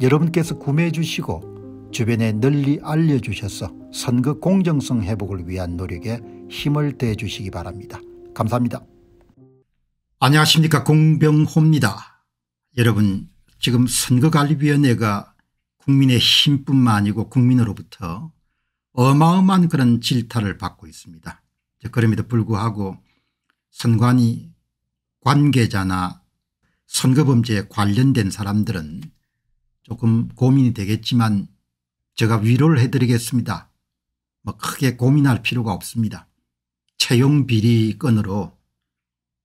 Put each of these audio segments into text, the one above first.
여러분께서 구매해 주시고 주변에 널리 알려주셔서 선거 공정성 회복을 위한 노력에 힘을 대해 주시기 바랍니다. 감사합니다. 안녕하십니까 공병호입니다. 여러분 지금 선거관리위원회가 국민의 힘뿐만 아니고 국민으로부터 어마어마한 그런 질타를 받고 있습니다. 그럼에도 불구하고 선관위 관계자나 선거범죄에 관련된 사람들은 조금 고민이 되겠지만 제가 위로를 해드리겠습니다. 뭐 크게 고민할 필요가 없습니다. 채용 비리 건으로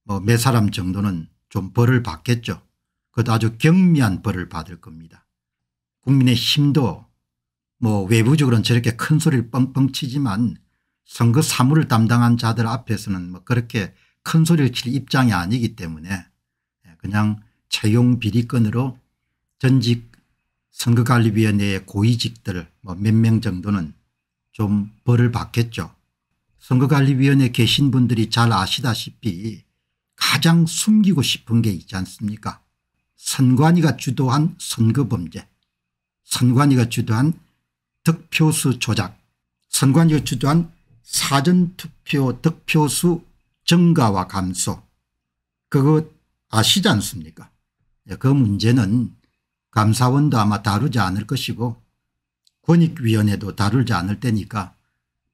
뭐 몇 사람 정도는 좀 벌을 받겠죠. 그것도 아주 경미한 벌을 받을 겁니다. 국민의 힘도 뭐 외부적으로는 저렇게 큰 소리를 뻥뻥 치지만 선거 사무를 담당한 자들 앞에서는 뭐 그렇게 큰 소리를 칠 입장이 아니기 때문에 그냥 채용 비리건으로 전직 선거관리위원회의 고위직들 뭐몇명 정도는 좀 벌을 받겠죠. 선거관리위원회에 계신 분들이 잘 아시다시피 가장 숨기고 싶은 게 있지 않습니까 선관위가 주도한 선거범죄 선관위가 주도한 득표수 조작 선관위가 주도한 사전투표 득표수 증가와 감소 그거 아시지 않습니까 예, 그 문제는 감사원도 아마 다루지 않을 것이고 권익위원회도 다루지 않을 때니까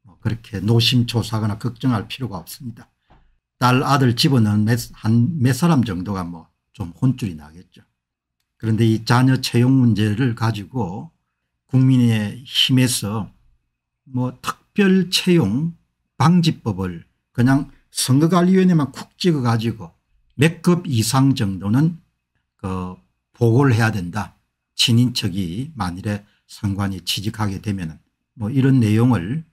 뭐 그렇게 노심초사하거나 걱정할 필요가 없습니다. 딸 아들 집어넣은 한 몇 사람 정도가 뭐 좀 혼쭐이 나겠죠. 그런데 이 자녀 채용 문제를 가지고 국민의 힘에서 뭐 특별 채용 방지법을 그냥 선거관리위원회만 쿡 찍어 가지고 몇 급 이상 정도는 그 보고를 해야 된다. 친인척이 만일에 상관이 취직하게 되면 뭐 이런 내용을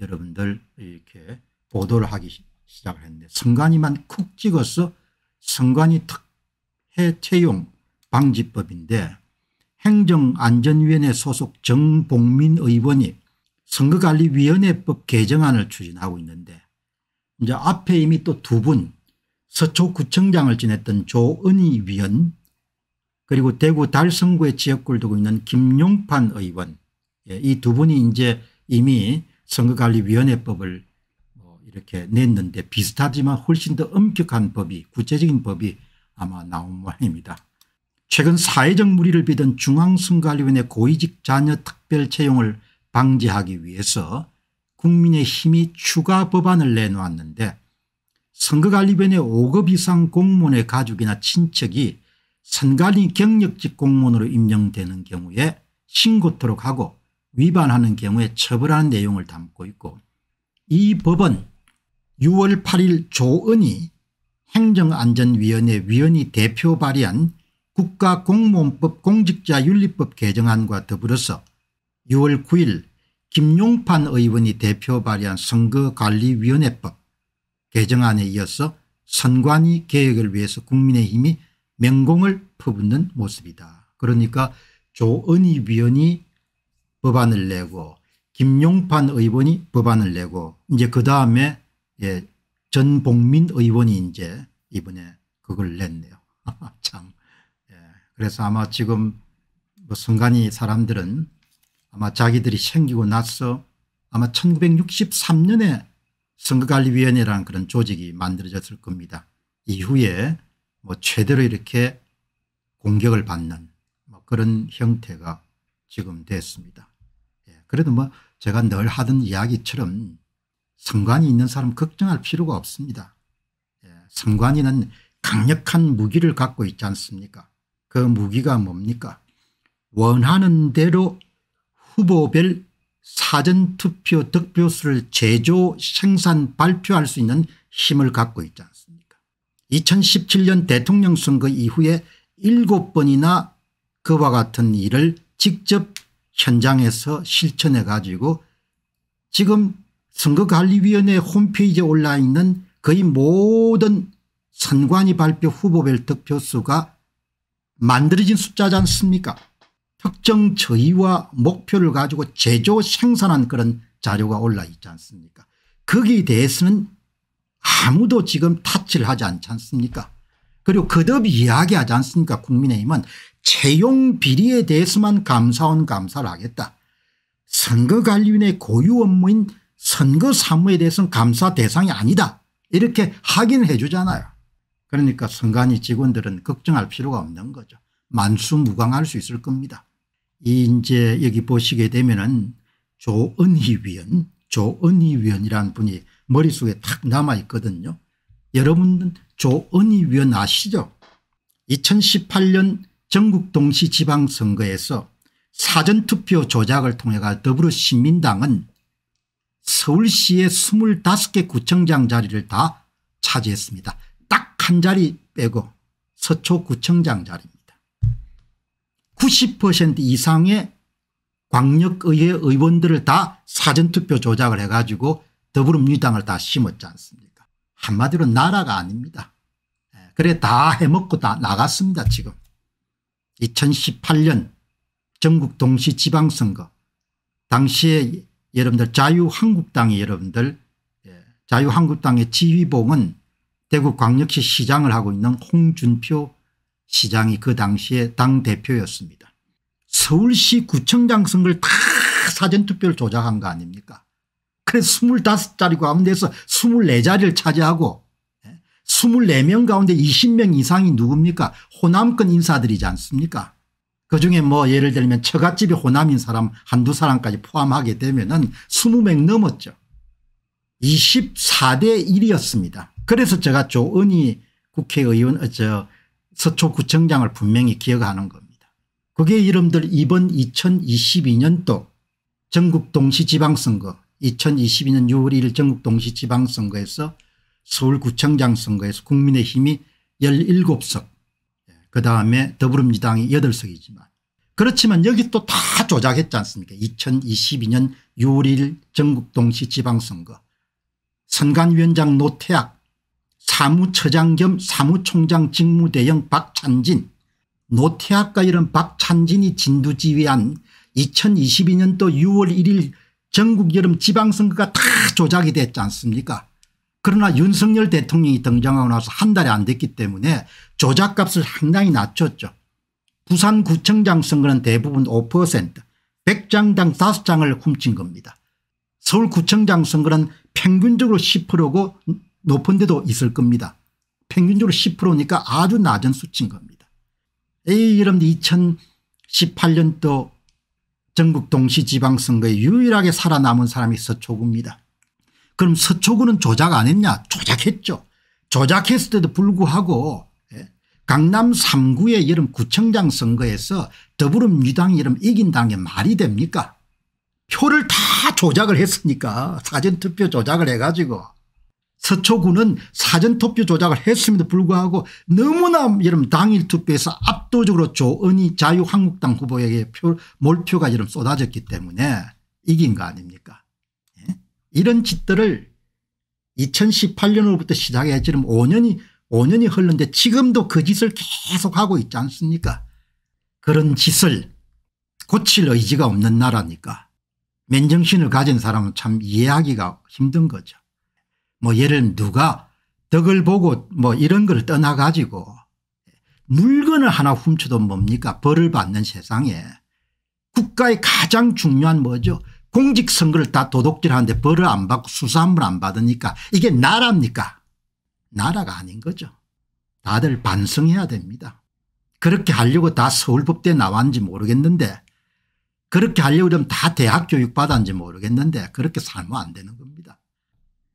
여러분들 이렇게 보도를 하기 시작을 했는데 성관이만 쿡 찍어서 성관이 특혜 채용 방지법인데 행정안전위원회 소속 정봉민 의원이 선거관리위원회법 개정안을 추진하고 있는데 이제 앞에 이미 또 두 분 서초구청장을 지냈던 조은희 위원 그리고 대구 달성구의 지역구를 두고 있는 김용판 의원 예, 이두 분이 이제 이미 선거관리위원회법을 뭐 이렇게 냈는데 비슷하지만 훨씬 더 엄격한 법이 구체적인 법이 아마 나온 모양입니다. 최근 사회적 무리를 빚은 중앙선거관리위원회 고위직 자녀 특별 채용을 방지하기 위해서 국민의힘이 추가 법안을 내놓았는데 선거관리위원회 5급 이상 공무원의 가족이나 친척이 선관위 경력직 공무원으로 임명되는 경우에 신고토록 하고 위반하는 경우에 처벌하는 내용을 담고 있고 이 법은 6월 8일 조은희 행정안전위원회 위원이 대표 발의한 국가공무원법 공직자윤리법 개정안과 더불어서 6월 9일 김용판 의원이 대표 발의한 선거관리위원회법 개정안에 이어서 선관위 개혁을 위해서 국민의힘이 명공을 퍼붓는 모습이다. 그러니까 조은희 위원이 법안을 내고 김용판 의원이 법안을 내고 이제 그 다음에 예, 전봉민 의원이 이제 이번에 그걸 냈네요. 참. 예, 그래서 아마 지금 뭐 순간이 사람들은 아마 자기들이 생기고 나서 아마 1963년에 선거관리위원회라는 그런 조직이 만들어졌을 겁니다. 이후에 뭐 최대로 이렇게 공격을 받는 뭐 그런 형태가 지금 됐습니다. 예, 그래도 뭐 제가 늘 하던 이야기처럼 성관이 있는 사람 걱정할 필요가 없습니다. 예, 성관이는 강력한 무기를 갖고 있지 않습니까 그 무기가 뭡니까 원하는 대로 후보별 사전투표 득표수를 제조 생산 발표할 수 있는 힘을 갖고 있지 않습 2017년 대통령 선거 이후에 7번이나 그와 같은 일을 직접 현장에서 실천해 가지고 지금 선거관리위원회 홈페이지에 올라 있는 거의 모든 선관위 발표 후보별 득표수가 만들어진 숫자지 않습니까 특정 저희와 목표를 가지고 제조 생산한 그런 자료가 올라 있지 않습니까 거기에 대해서는 아무도 지금 타치를 하지 않지 않습니까 그리고 그듭 이야기하지 않습니까 국민의힘은 채용 비리에 대해서만 감사원 감사를 하겠다. 선거관리위원회 고유 업무인 선거 사무에 대해서는 감사 대상이 아니다. 이렇게 확인해 주잖아요. 그러니까 선관위 직원들은 걱정할 필요가 없는 거죠. 만수무강할 수 있을 겁니다. 이제 여기 보시게 되면은 조은희 위원 조은희 위원이라는 분이 머릿속에 탁 남아있거든요. 여러분은 조은희 위원 아시죠? 2018년 전국 동시 지방선거에서 사전투표 조작을 통해가 더불어시민당은 서울시의 25개 구청장 자리를 다 차지했습니다. 딱 한 자리 빼고 서초구청장 자리입니다. 90% 이상의 광역의회 의원들을 다 사전투표 조작을 해가지고 더불어민주당을 다 심었지 않습니까 한마디로 나라가 아닙니다. 예, 그래 다 해먹고 다 나갔습니다 지금. 2018년 전국 동시 지방선거 당시에 여러분들 자유한국당이 여러분들 예, 자유한국당의 지휘봉은 대구 광역시 시장을 하고 있는 홍준표 시장이 그 당시에 당대표였습니다. 서울시 구청장 선거를 다 사전투표를 조작한 거 아닙니까 그래서 2 5자리가운무 데서 24자리를 차지하고 24명 예, 가운데 20명 이상이 누굽니까 호남권 인사들이지 않습니까 그중에 뭐 예를 들면 처갓집이 호남인 사람 한두 사람까지 포함하게 되면 은 20명 넘었죠 24대 1이었습니다 그래서 제가 조은희 국회의원 어, 저 서초구청장을 분명히 기억하는 겁니다 그게 이름들 이번 2022년도 전국 동시지방선거 2022년 6월 1일 전국 동시지방선거에서 서울구청장 선거에서 국민의힘이 17석 그다음에 더불어민주당이 8석이지만 그렇지만 여기 또 다 조작했지 않습니까 2022년 6월 1일 전국 동시지방선거 선관위원장 노태학 사무처장 겸 사무총장 직무대행 박찬진 노태학과 이런 박찬진이 진두지휘한 2022년도 6월 1일 전국 여름 지방선거가 다 조작이 됐지 않습니까 그러나 윤석열 대통령이 등장하고 나서 한 달이 안 됐기 때문에 조작값을 상당히 낮췄죠. 부산구청장 선거는 대부분 5% 100장당 5장을 훔친 겁니다. 서울구청장 선거는 평균적으로 10%고 높은 데도 있을 겁니다. 평균적으로 10%니까 아주 낮은 수치인 겁니다. 에이, 여러분 2018년도 전국 동시지방선거에 유일하게 살아남은 사람이 서초구입니다. 그럼 서초구는 조작 안 했냐 조작했죠. 조작했을때도 불구하고 예, 강남 3구의 여름 구청장 선거에서 더불어민주당이 이름 이긴다는 게 말이 됩니까 표를 다 조작을 했으니까 사전투표 조작을 해가지고 서초구는 사전투표 조작을 했음에도 불구하고 너무나 여러분 당일 투표에서 압도적으로 조은희 자유한국당 후보에게 표, 몰표가 여러분 쏟아졌기 때문에 이긴 거 아닙니까 예? 이런 짓들을 2018년으로부터 시작해 지금 5년이 5년이 흘렀는데 지금도 그 짓을 계속하고 있지 않습니까 그런 짓을 고칠 의지가 없는 나라니까 맨정신을 가진 사람은 참 이해하기가 힘든 거죠. 뭐 예를 누가 덕을 보고 뭐 이런 걸 떠나 가지고 물건을 하나 훔쳐도 뭡니까 벌을 받는 세상에 국가의 가장 중요한 뭐죠 공직선거를 다 도둑질하는데 벌을 안 받고 수사함을 안 받으니까 이게 나라입니까 나라가 아닌 거죠 다들 반성해야 됩니다 그렇게 하려고 다 서울법대 나왔는지 모르겠는데 그렇게 하려고 그러면 다 대학 교육 받았는지 모르겠는데 그렇게 살면 안 되는 겁니다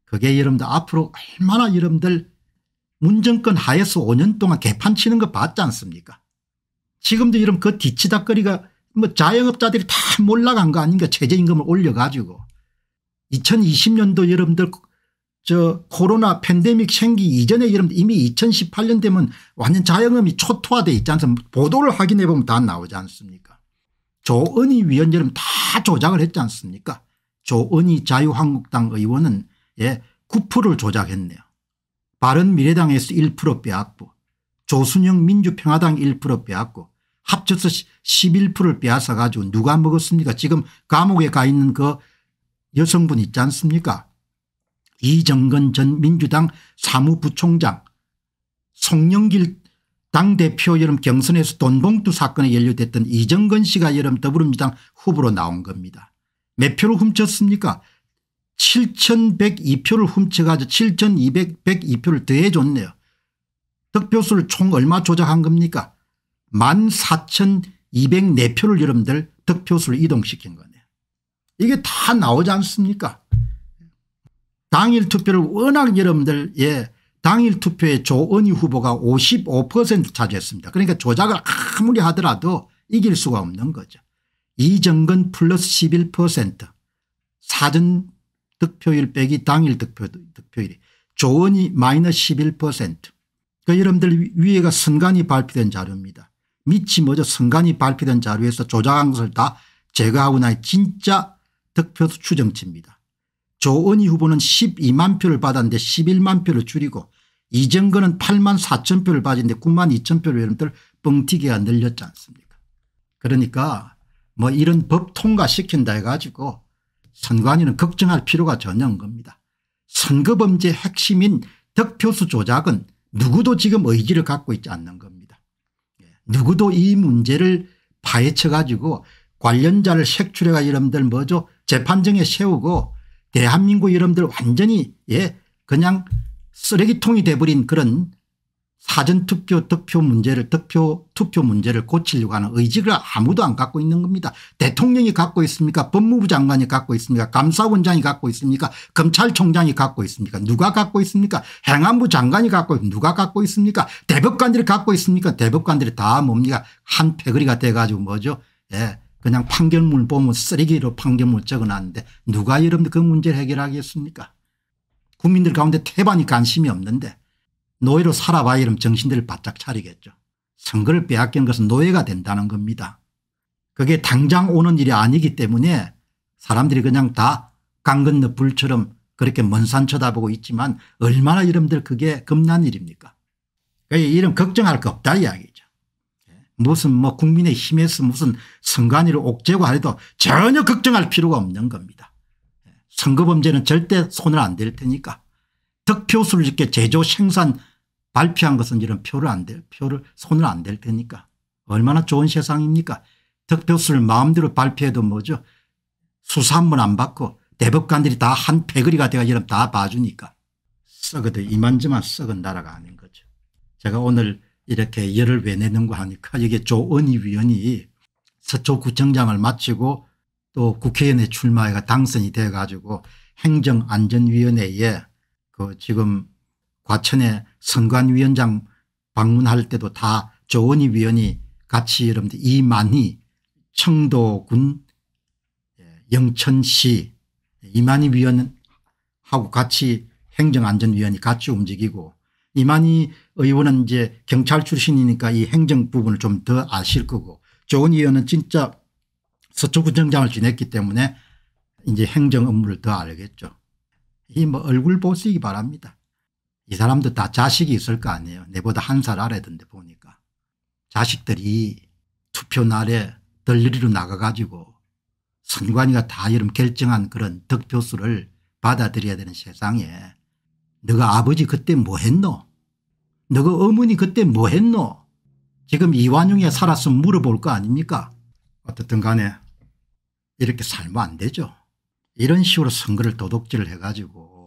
그게 여러분들 앞으로 얼마나 여러분들 문정권 하에서 5년 동안 개판 치는 거 봤지 않습니까 지금도 여러분 그 뒤치다거리가 뭐 자영업자들이 다 몰라간 거 아닌가 최저임금을 올려가지고 2020년도 여러분들 그 저 코로나 팬데믹 생기 이전에 여러분 이미 2018년 되면 완전 자영업이 초토화돼 있지 않습니까 보도를 확인해 보면 다 나오지 않습니까 조은희 위원 여러분 다 조작을 했지 않습니까 조은희 자유한국당 의원은 예, 9%를 조작했네요. 바른미래당에서 1% 빼앗고 조순영 민주평화당 1% 빼앗고 합쳐서 11%를 빼앗아 가지고 누가 먹었습니까 지금 감옥에 가 있는 그 여성분 있지 않습니까 이정근 전 민주당 사무부총장 송영길 당대표 여름 경선에서 돈봉투 사건에 연루됐던 이정근 씨가 여름 더불어민주당 후보로 나온 겁니다. 몇 표로 훔쳤습니까 7,102표를 훔쳐가지고 7,202표를 더해 줬네요. 득표수를 총 얼마 조작한 겁니까 14,204표를 여러분들 득표수를 이동시킨 거네요. 이게 다 나오지 않습니까 당일 투표를 워낙 여러분들 예 당일 투표에 조은희 후보가 55% 차지했습니다. 그러니까 조작을 아무리 하더라도 이길 수가 없는 거죠. 이정근 플러스 11% 사전 득표율 빼기 당일 득표, 득표율이 조언이 마이너스 11%. 그 그러니까 여러분들 위에가 선관위 발표된 자료입니다. 밑이 먼저 선관위 발표된 자료에서 조작한 것을 다 제거하고 나의 진짜 득표수 추정치입니다. 조은희 후보는 12만 표를 받았는데 11만 표를 줄이고 이정근은 8만 4천 표를 받았는데 9만 2천 표를 여러분들 뻥튀기가 늘렸지 않습니까 그러니까 뭐 이런 법 통과시킨다 해가지고 선관위는 걱정할 필요가 전혀 없는 겁니다. 선거범죄 핵심인 득표수 조작은 누구도 지금 의지를 갖고 있지 않는 겁니다. 예, 누구도 이 문제를 파헤쳐 가지고 관련자를 색출해가 여러분들 뭐죠 재판정에 세우고 대한민국 여러분들 완전히 예 그냥 쓰레기통이 돼버린 그런 사전투표 득표 문제를 득표 투표 문제를 고치려고 하는 의지를 아무도 안 갖고 있는 겁니다. 대통령이 갖고 있습니까 법무부 장관이 갖고 있습니까 감사원장이 갖고 있습니까 검찰총장이 갖고 있습니까 누가 갖고 있습니까 행안부 장관이 갖고 누가 갖고 있습니까 대법관들이 갖고 있습니까 대법관들이 다 뭡니까 한 패거리가 돼 가지고 뭐죠 예. 그냥 판결문 을 보면 쓰레기로 판결문 을 적어놨는데 누가 여러분 들그 문제를 해결하겠습니까 국민들 가운데 태반이 관심이 없는데 노예로 살아봐 이러 정신들을 바짝 차리겠죠. 선거를 빼앗긴 것은 노예가 된다는 겁니다. 그게 당장 오는 일이 아니기 때문에 사람들이 그냥 다 강 건너 불처럼 그렇게 먼 산 쳐다보고 있지만 얼마나 이름들 그게 겁난 일입니까 그러 이런 걱정할 거 없다 이야기죠. 무슨 뭐 국민의 힘에서 무슨 선관위를 옥죄고 하래도 전혀 걱정할 필요가 없는 겁니다. 선거범죄는 절대 손을 안 댈 테니까 득표수를 이렇게 제조 생산 발표한 것은 이런 표를 안 될, 표를, 손을 안 댈 테니까. 얼마나 좋은 세상입니까? 득표수를 마음대로 발표해도 뭐죠? 수사 한안 받고 대법관들이 다 한 패거리가 돼가 이런 다 봐주니까 썩어도 이만저만 썩은 나라가 아닌 거죠. 제가 오늘 이렇게 열을 왜 내는가 하니까 여기 조은희 위원이 서초구청장을 마치고 또 국회의원에 출마해가 당선이 돼 가지고 행정안전위원회에 그 지금 과천에 선관위원장 방문할 때도 다 조원희 위원이 같이 여러분들 이만희 청도군 예, 영천시 예, 이만희 위원하고 같이 행정안전위원이 같이 움직이고 이만희 의원은 이제 경찰 출신이니까 이 행정 부분을 좀 더 아실 거고 조원희 의원은 진짜 서초구청장을 지냈기 때문에 이제 행정 업무를 더 알겠죠. 이 뭐 얼굴 보시기 바랍니다. 이 사람들 다 자식이 있을 거 아니에요. 내보다 한 살 아래던데 보니까. 자식들이 투표 날에 들리리로 나가가지고 선관위가 다 이름 결정한 그런 득표수를 받아들여야 되는 세상에 너가 아버지 그때 뭐 했노? 너가 어머니 그때 뭐 했노? 지금 이완용에 살았으 물어볼 거 아닙니까? 어떻든 간에 이렇게 살면 안 되죠. 이런 식으로 선거를 도둑질을 해가지고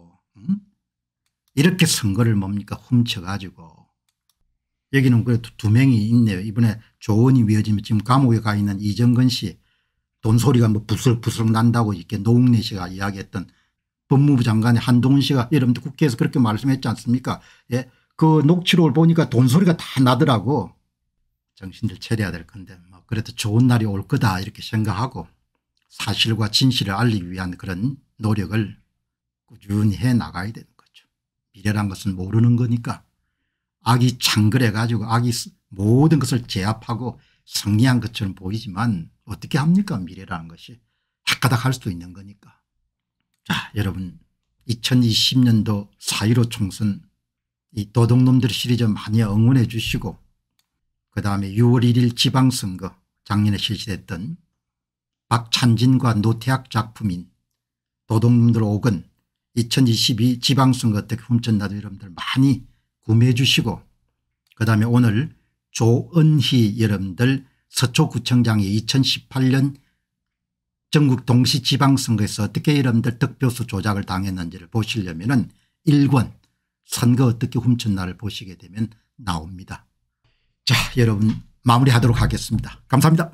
이렇게 선거를 뭡니까 훔쳐가지고 여기는 그래도 두 명이 있네요. 이번에 조언이 위어지면 지금 감옥에 가 있는 이정근 씨 돈소리가 뭐 부슬부슬 난다고 이렇게 노웅래 씨가 이야기했던 법무부 장관의 한동훈 씨가 여러분들 국회에서 그렇게 말씀했지 않습니까 예. 그 녹취록을 보니까 돈소리가 다 나더라고 정신들 차려야 될 건데 뭐 그래도 좋은 날이 올 거다 이렇게 생각하고 사실과 진실을 알리기 위한 그런 노력을 꾸준히 해나가야 된다. 미래란 것은 모르는 거니까 악이 창그해 가지고 악이 모든 것을 제압하고 승리한 것처럼 보이지만 어떻게 합니까 미래라는 것이 헷가닥 할 수도 있는 거니까 자 여러분 2020년도 4.15 총선 이 도둑놈들 시리즈 많이 응원해 주시고 그 다음에 6월 1일 지방선거 작년에 실시됐던 박찬진과 노태학 작품인 도둑놈들 5건 2022 지방선거 때 훔쳤나도 그 여러분들 많이 구매해 주시고 그다음에 오늘 조은희 여러분들 서초구청장이 2018년 전국 동시 지방선거에서 어떻게 여러분들 득표수 조작을 당했는지를 보시려면 은 1권 선거 어떻게 훔쳤나를 보시게 되면 나옵니다. 자 여러분 마무리하도록 하겠습니다. 감사합니다.